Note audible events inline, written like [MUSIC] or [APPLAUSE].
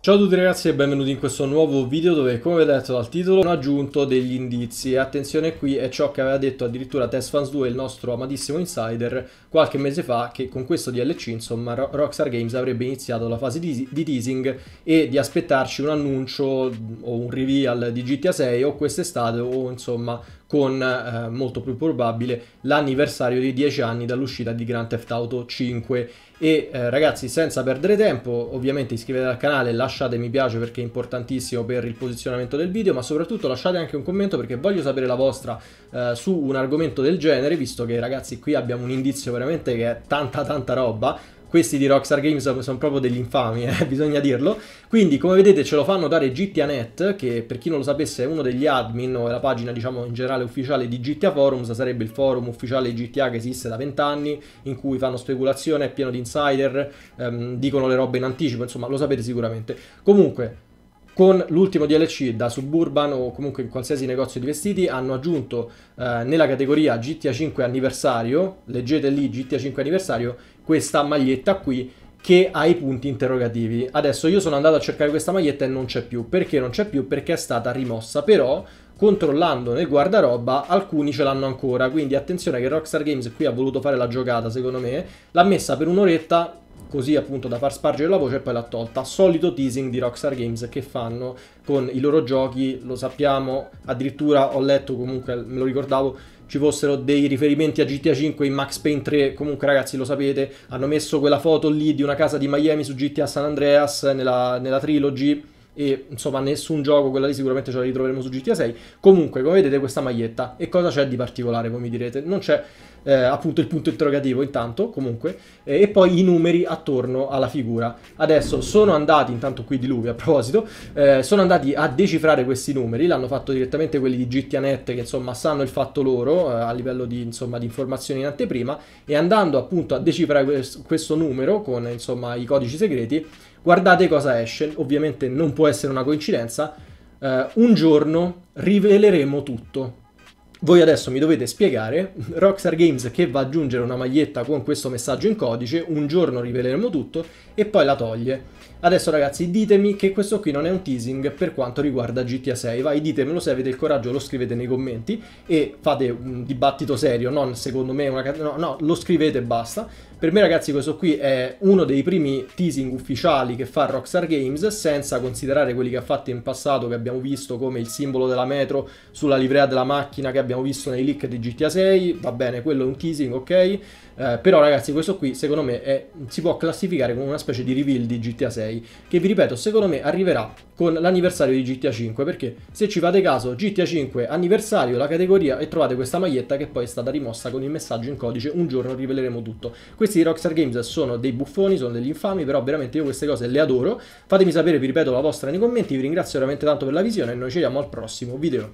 Ciao a tutti ragazzi e benvenuti in questo nuovo video dove come detto dal titolo ho aggiunto degli indizi e attenzione qui è ciò che aveva detto addirittura TestFans 2 il nostro amatissimo insider qualche mese fa che con questo DLC insomma Rockstar Games avrebbe iniziato la fase di, teasing e di aspettarci un annuncio mm, o un reveal di GTA 6 o quest'estate o insomma con eh, molto più probabile l'anniversario dei 10 anni dall'uscita di Grand Theft Auto 5 e eh, ragazzi senza perdere tempo ovviamente iscrivetevi al canale lasciate lasciate mi piace perché è importantissimo per il posizionamento del video, ma soprattutto lasciate anche un commento perché voglio sapere la vostra eh, su un argomento del genere, visto che ragazzi qui abbiamo un indizio veramente che è tanta tanta roba, questi di Rockstar Games sono proprio degli infami, [LAUGHS] eh, bisogna dirlo. Quindi, come vedete, ce lo fanno dare GTA Net, che per chi non lo sapesse è uno degli admin, o è la pagina, diciamo, in generale ufficiale di GTA Forums, sarebbe il forum ufficiale GTA che esiste da vent'anni, in cui fanno speculazione, è pieno di insider, ehm, dicono le robe in anticipo, insomma, lo sapete sicuramente. Comunque, con l'ultimo DLC da Suburban o comunque in qualsiasi negozio di vestiti hanno aggiunto eh, nella categoria GTA 5 anniversario, leggete lì GTA 5 anniversario, questa maglietta qui che ha i punti interrogativi. Adesso io sono andato a cercare questa maglietta e non c'è più. Perché non c'è più? Perché è stata rimossa, però controllando nel guardaroba alcuni ce l'hanno ancora, quindi attenzione che Rockstar Games qui ha voluto fare la giocata secondo me, l'ha messa per un'oretta così appunto da far spargere la voce e poi l'ha tolta. Solito teasing di Rockstar Games che fanno con i loro giochi, lo sappiamo, addirittura ho letto comunque, me lo ricordavo, ci fossero dei riferimenti a GTA 5 in Max Payne 3, comunque ragazzi lo sapete, hanno messo quella foto lì di una casa di Miami su GTA San Andreas nella, nella trilogy e insomma nessun gioco, quella lì sicuramente ce la ritroveremo su GTA 6. Comunque, come vedete questa maglietta, e cosa c'è di particolare, voi mi direte? Non c'è eh, appunto il punto interrogativo intanto, comunque, eh, e poi i numeri attorno alla figura. Adesso sono andati, intanto qui di lui a proposito, eh, sono andati a decifrare questi numeri, l'hanno fatto direttamente quelli di GTA Net che insomma sanno il fatto loro eh, a livello di, insomma, di informazioni in anteprima e andando appunto a decifrare questo numero con insomma i codici segreti Guardate cosa esce, ovviamente non può essere una coincidenza, eh, un giorno riveleremo tutto. Voi adesso mi dovete spiegare, [LAUGHS] Rockstar Games che va ad aggiungere una maglietta con questo messaggio in codice, un giorno riveleremo tutto e poi la toglie. Adesso ragazzi ditemi che questo qui non è un teasing per quanto riguarda GTA 6, vai ditemelo se avete il coraggio, lo scrivete nei commenti e fate un dibattito serio, non secondo me una... no, no, lo scrivete e basta, per me ragazzi questo qui è uno dei primi teasing ufficiali che fa Rockstar Games senza considerare quelli che ha fatto in passato che abbiamo visto come il simbolo della metro sulla livrea della macchina che abbiamo visto nei leak di GTA 6, va bene quello è un teasing ok, eh, però ragazzi questo qui secondo me è, si può classificare come una specie di reveal di GTA 6 che vi ripeto secondo me arriverà con l'anniversario di GTA 5 perché se ci fate caso GTA 5 anniversario la categoria e trovate questa maglietta che poi è stata rimossa con il messaggio in codice un giorno riveleremo tutto questi di Rockstar Games sono dei buffoni, sono degli infami, però veramente io queste cose le adoro. Fatemi sapere, vi ripeto, la vostra nei commenti, vi ringrazio veramente tanto per la visione e noi ci vediamo al prossimo video.